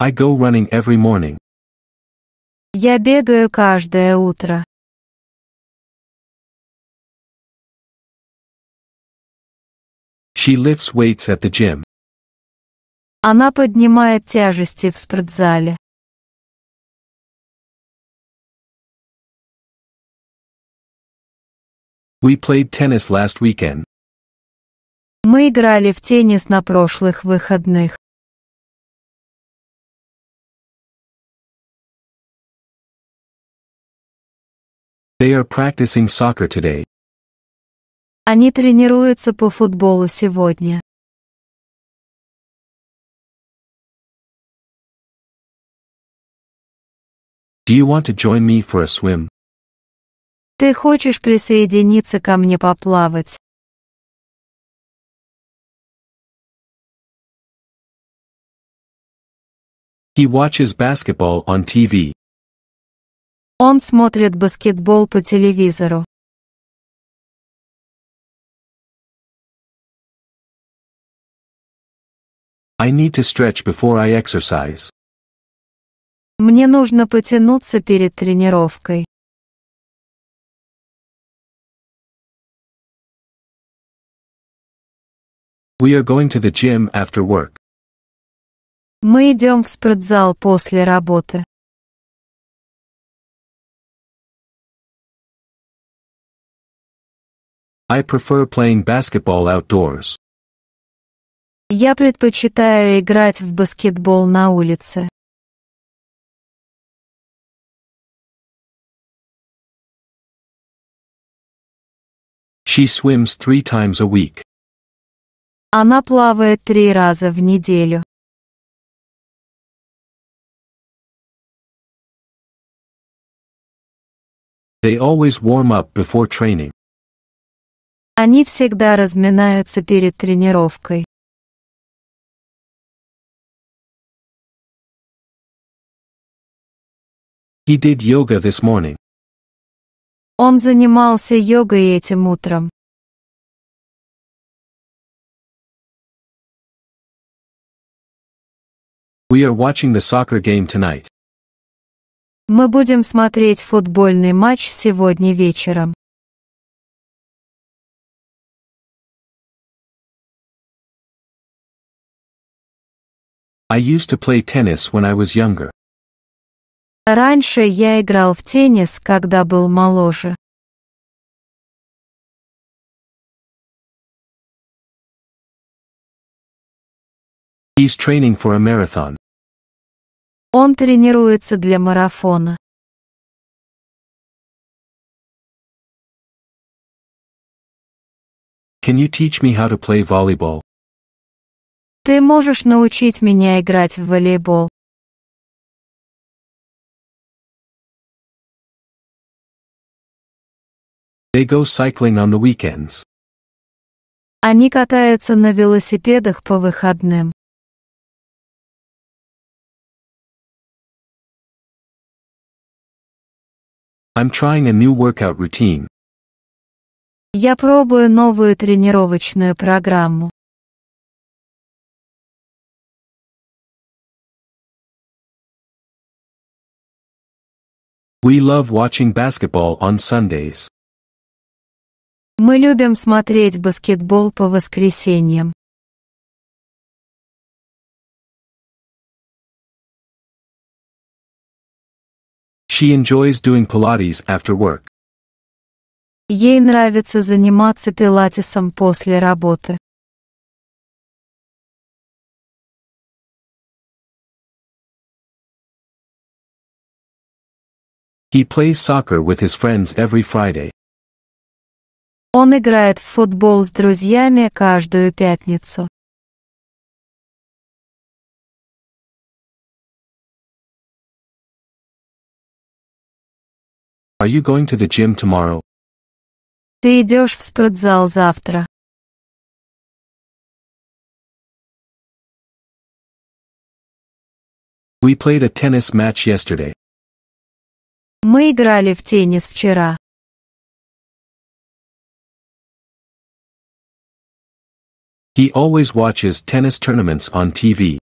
I go running every morning. Я бегаю каждое утро. She lifts weights at the gym. Она поднимает тяжести в спортзале. We played tennis last weekend. Мы играли в теннис на прошлых выходных. They are practicing soccer today. Они тренируются по футболу сегодня. Do you want to join me for a swim? Ты хочешь присоединиться ко мне поплавать? He watches basketball on TV. Он смотрит баскетбол по телевизору. I need to stretch before I exercise. Мне нужно потянуться перед тренировкой. We are going to the gym after work. Мы идем в спортзал после работы. I prefer playing basketball outdoors. Я предпочитаю играть в баскетбол на улице. She swims three times a week. Она плавает три раза в неделю. They always warm up before training. Они всегда разминаются перед тренировкой. He did yoga this morning. Он занимался йогой этим утром. We are watching the soccer game tonight. Мы будем смотреть футбольный матч сегодня вечером. I used to play tennis when I was younger. Раньше я играл в теннис, когда был моложе. He's training for a marathon. Он тренируется для марафона. Can you teach me how to play volleyball? Ты можешь научить меня играть в волейбол? They go cycling on the weekends. Они катаются на велосипедах по выходным. I'm trying a new workout routine. Я пробую новую тренировочную программу. We love watching basketball on Sundays. Мы любим смотреть баскетбол по воскресеньям. She enjoys doing Pilates after work. Ей нравится заниматься пилатесом после работы. He plays soccer with his friends every Friday. Он играет в футбол с друзьями каждую пятницу. Are you going to the gym tomorrow? Ты идешь в спортзал завтра. We played a tennis match yesterday. Мы играли в теннис вчера. He always watches tennis tournaments on TV.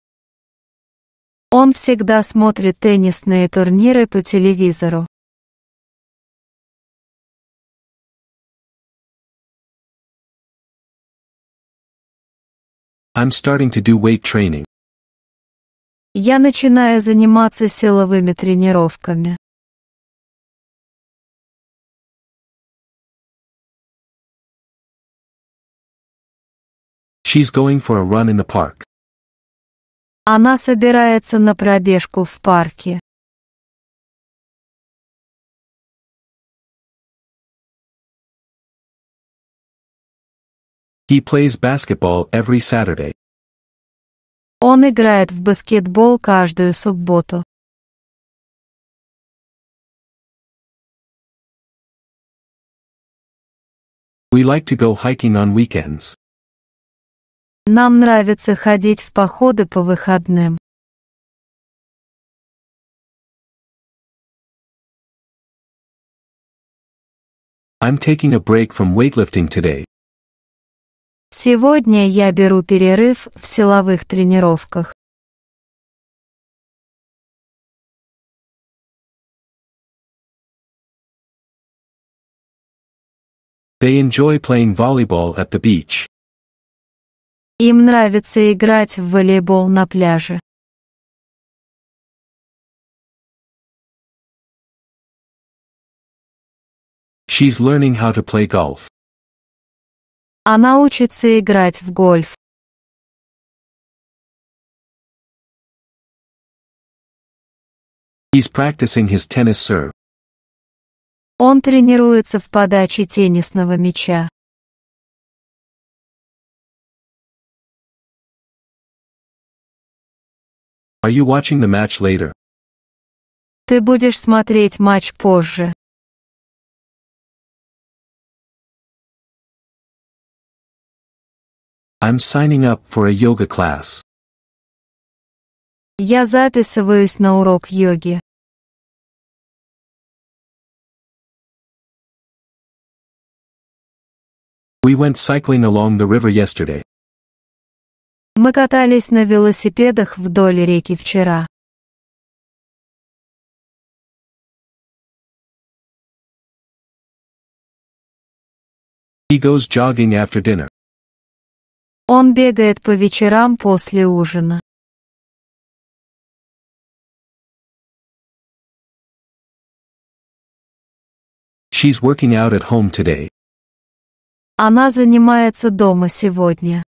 Он всегда смотрит теннисные турниры по телевизору. I'm starting to do weight training. Я начинаю заниматься силовыми тренировками. She's going for a run in the park. Она собирается на пробежку в парке. He plays basketball every Saturday. Он играет в баскетбол каждую субботу. We like to go hiking on weekends. Нам нравится ходить в походы по выходным. I'm taking a break from weightlifting today. Сегодня я беру перерыв в силовых тренировках. They enjoy playing volleyball at the beach. Им нравится играть в волейбол на пляже. She's learning how to play golf. Она учится играть в гольф. He's practicing his tennis serve. Он тренируется в подаче теннисного мяча. Are you watching the match later? Ты будешь смотреть матч позже. I'm signing up for a yoga class. Я записываюсь на урок йоги. We went cycling along the river yesterday. Мы катались на велосипедах вдоль реки вчера. He goes jogging after dinner. Он бегает по вечерам после ужина. She's working out at home today. Она занимается дома сегодня.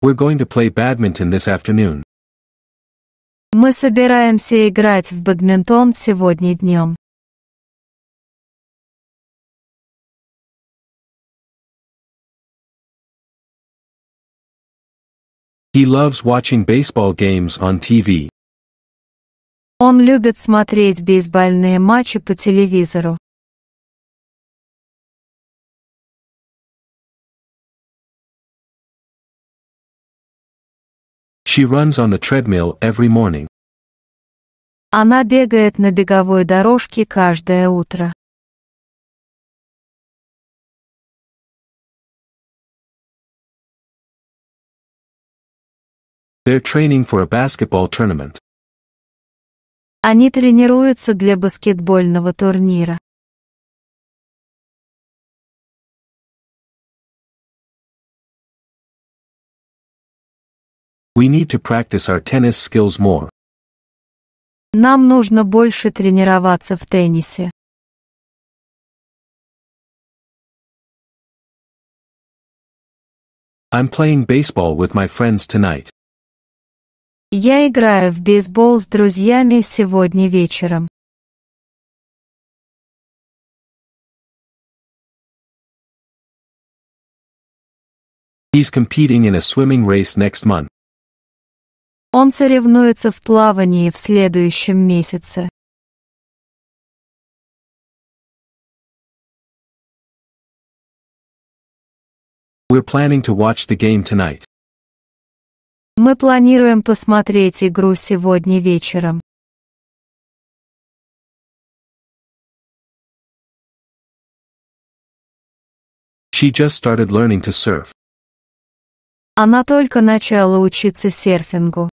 We're going to play badminton this afternoon. Мы собираемся играть в бадминтон сегодня днем. He loves watching baseball games on TV. Он любит смотреть бейсбольные матчи по телевизору. She runs on the treadmill every morning. Она бегает на беговой дорожке каждое утро. They're training for a basketball tournament. Они тренируются для баскетбольного турнира. We need to practice our tennis skills more. Нам нужно больше тренироваться в теннисе. I'm playing baseball with my friends tonight. Я играю в бейсбол с друзьями сегодня вечером. He's competing in a swimming race next month. Он соревнуется в плавании в следующем месяце. We're planning to watch the game tonight. Мы планируем посмотреть игру сегодня вечером. She just started learning to surf. Она только начала учиться серфингу.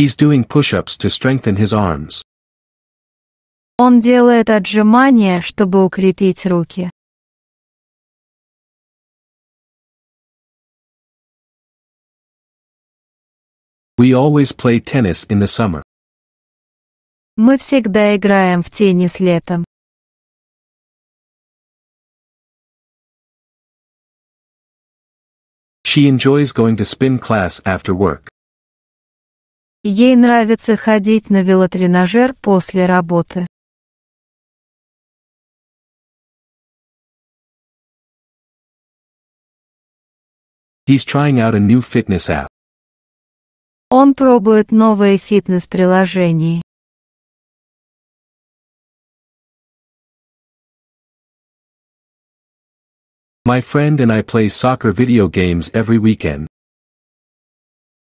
He's doing push-ups to strengthen his arms. Он делает отжимания, чтобы укрепить руки. We always play tennis in the summer. Мы всегда играем в теннис летом. She enjoys going to spin class after work. Ей нравится ходить на велотренажер после работы. He's trying out a new fitness app. Он пробует новое фитнес-приложение. My friend and I play soccer video games every weekend.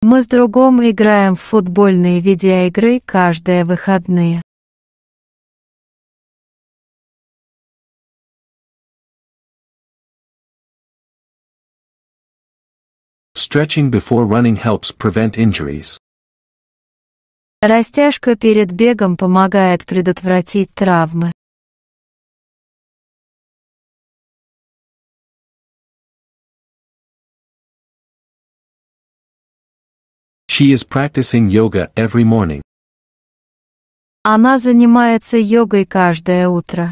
Мы с другом играем в футбольные видеоигры каждые выходные. Stretching before running helps prevent injuries. Растяжка перед бегом помогает предотвратить травмы. She is practicing yoga every morning. Она занимается йогой каждое утро.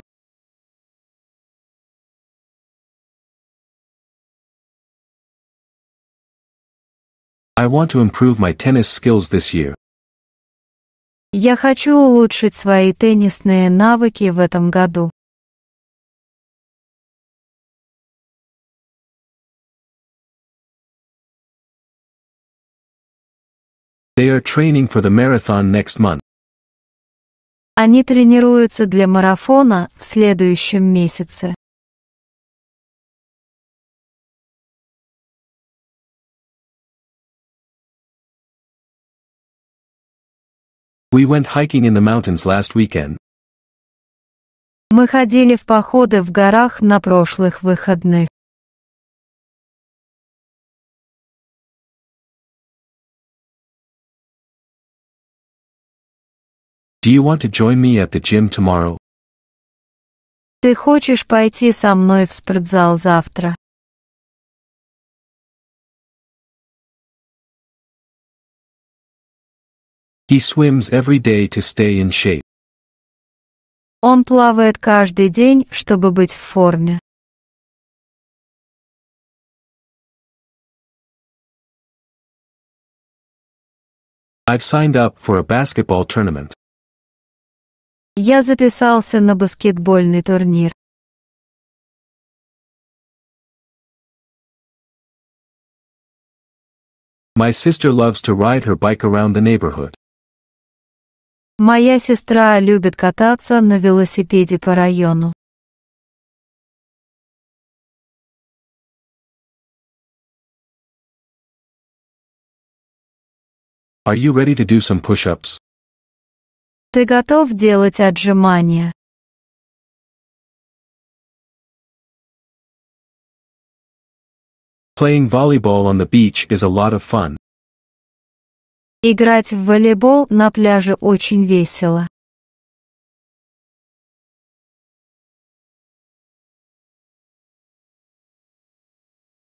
I want to improve my tennis skills this year. Я хочу улучшить свои теннисные навыки в этом году. They are training for the marathon next month. Они тренируются для марафона в следующем месяце. We went hiking in the mountains last weekend. Мы ходили в походы в горах на прошлых выходных. Do you want to join me at the gym tomorrow? Ты хочешь пойти со мной в спортзал завтра? He swims every day to stay in shape. Он плавает каждый день, чтобы быть в форме. I've signed up for a basketball tournament. Я записался на баскетбольный турнир. My sister loves to ride her bike around the neighborhood. Моя сестра любит кататься на велосипеде по району. Are you ready to do some push-ups? Ты готов делать отжимания? Playing volleyball on the beach is a lot of fun. Играть в волейбол на пляже очень весело.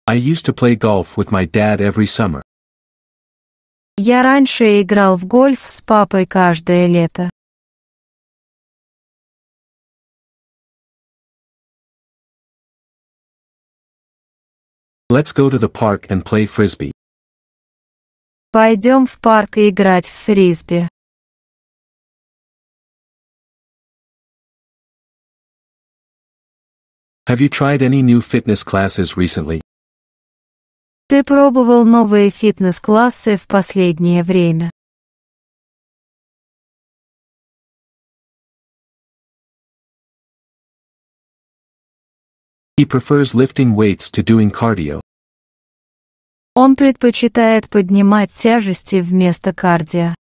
I used to play golf with my dad every summer. Я раньше играл в гольф с папой каждое лето. Let's go to the park and play frisbee. Пойдем в парк и играть в фрисби. Have you tried any new fitness classes recently? Ты пробовал новые фитнес-классы в последнее время? He prefers lifting weights to doing cardio. Он предпочитает поднимать тяжести вместо кардио.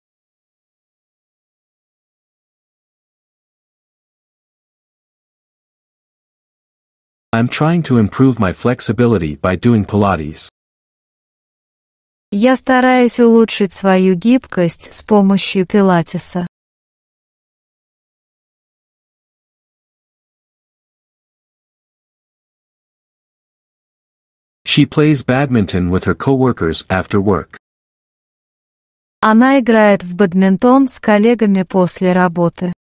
I'm trying to improve my flexibility by doing Pilates. Я стараюсь улучшить свою гибкость с помощью пилатеса. She plays badminton with her coworkers after work. Она играет в бадминтон с коллегами после работы.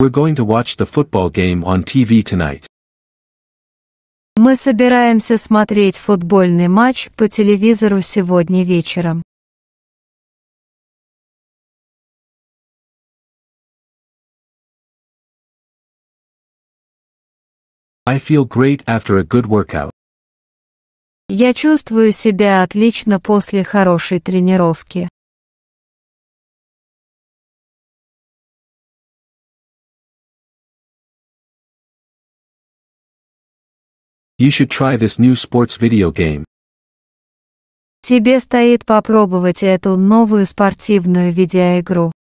We're going to watch the football game on TV tonight. Мы собираемся смотреть футбольный матч по телевизору сегодня вечером. I feel great after a good workout. Я чувствую себя отлично после хорошей тренировки. You should try this new sports video game. Тебе стоит попробовать эту новую спортивную видеоигру.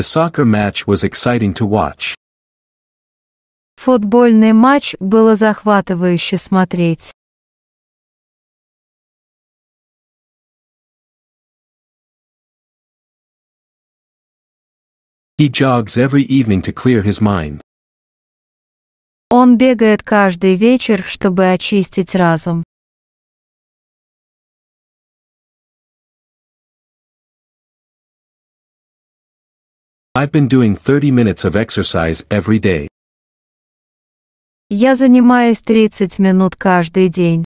The soccer match was exciting to watch. Футбольный матч было захватывающе смотреть. He jogs every evening to clear his mind. Он бегает каждый вечер, чтобы очистить разум. I've been doing 30 minutes of exercise every day. Я занимаюсь 30 минут каждый день.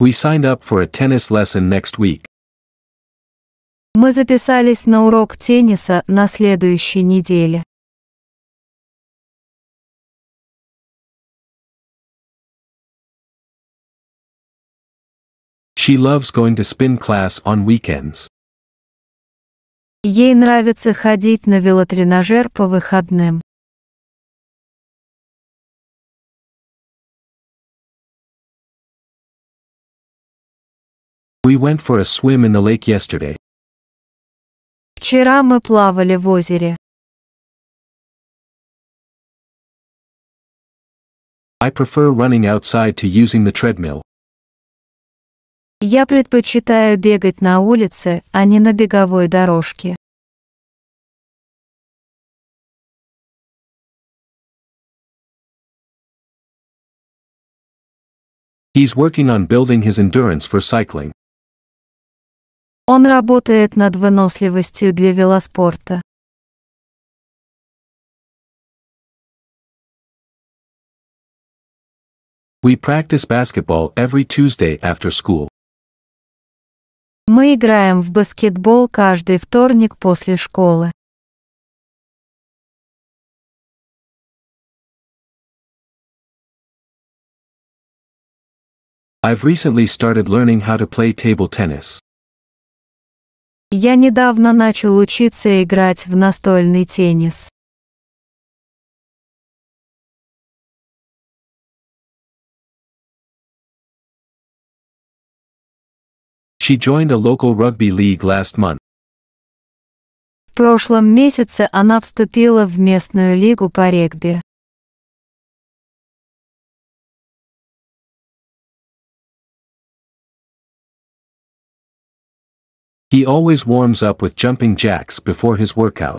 We signed up for a tennis lesson next week. Мы записались на урок тенниса на следующей неделе. She loves going to spin class on weekends. Ей нравится ходить на велотренажер по выходным. We went for a swim in the lake yesterday. Вчера мы плавали в озере. I prefer running outside to using the treadmill. Я предпочитаю бегать на улице, а не на беговой дорожке. He's working on building his endurance for cycling. Он работает над выносливостью для велоспорта. We practice basketball every Tuesday after school. Мы играем в баскетбол каждый вторник после школы. I've recently started learning how to play table tennis. Я недавно начал учиться играть в настольный теннис. She joined a local rugby league last month. В прошлом месяце она вступила в местную лигу по регби. He always warms up with jumping jacks before his workout.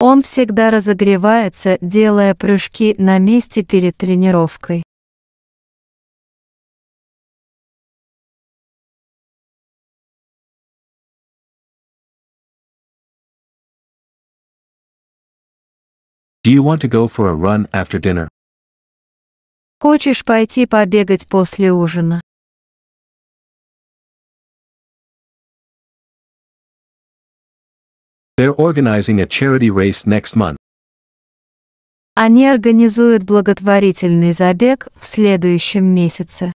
Он всегда разогревается, делая прыжки на месте перед тренировкой. Do you want to go for a run after dinner? Хочешь пойти побегать после ужина? They're organizing a charity race next month. Они организуют благотворительный забег в следующем месяце.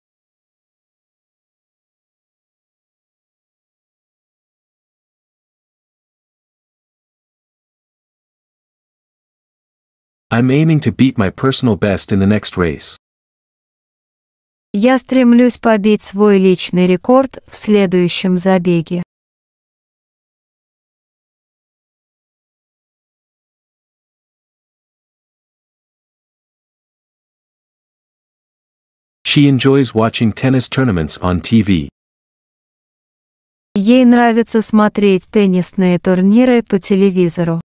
I'm aiming to beat my personal best in the next race. Я стремлюсь побить свой личный рекорд в следующем забеге. She enjoys watching tennis tournaments on TV. Ей нравится смотреть теннисные турниры по телевизору.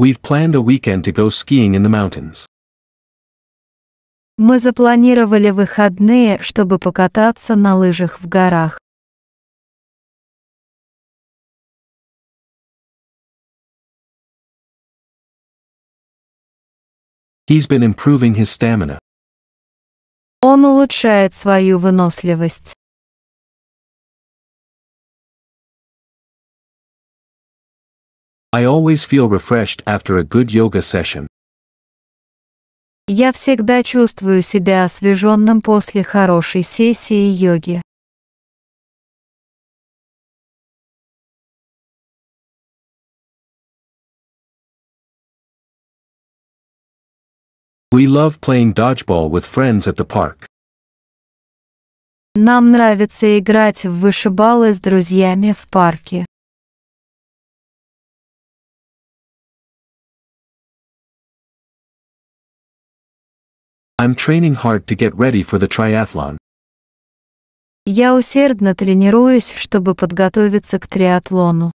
We've planned a weekend to go skiing in the mountains. Мы запланировали выходные, чтобы покататься на лыжах в горах. He's been improving his stamina. Он улучшает свою выносливость. I always feel refreshed after a good yoga session. Я всегда чувствую себя освеженным после хорошей сессии йоги. We love playing dodgeball with friends at the park. Нам нравится играть в вышибалы с друзьями в парке. I'm training hard to get ready for the triathlon. Я усердно тренируюсь, чтобы подготовиться к триатлону.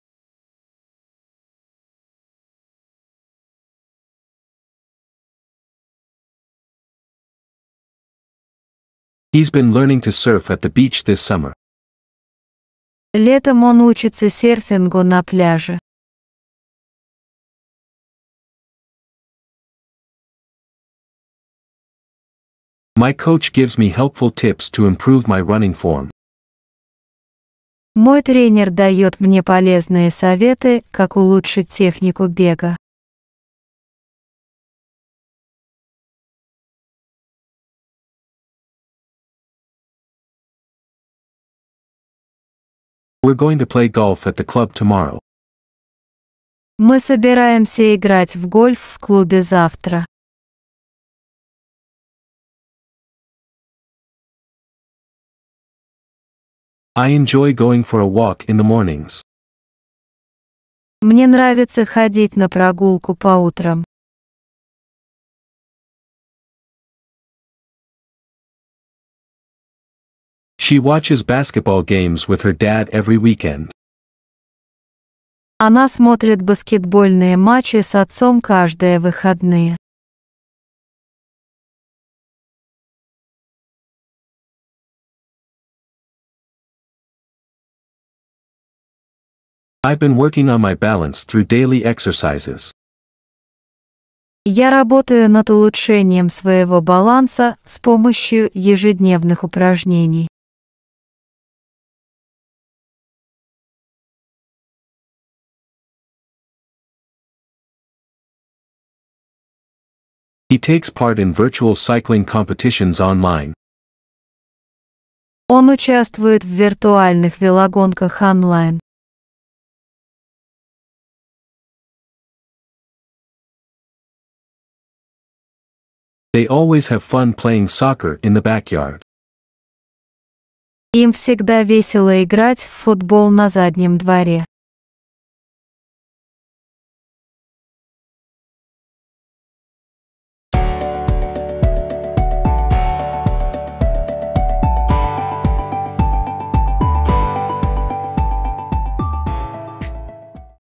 He's been learning to surf at the beach this summer. Летом он учится серфингу на пляже. My coach gives me helpful tips to improve my running form. Мой тренер дает мне полезные советы, как улучшить технику бега. We're going to play golf at the club tomorrow. Мы собираемся играть в гольф в клубе завтра. I enjoy going for a walk in the mornings. Мне нравится ходить на прогулку по утрам. She watches basketball games with her dad every weekend. Она смотрит баскетбольные матчи с отцом каждые выходные. I've been working on my balance through daily exercises. Я работаю над улучшением своего баланса с помощью ежедневных упражнений. He takes part in virtual cycling competitions online. Он участвует в виртуальных велогонках онлайн. They always have fun playing soccer in the backyard. Им всегда весело играть в футбол на заднем дворе.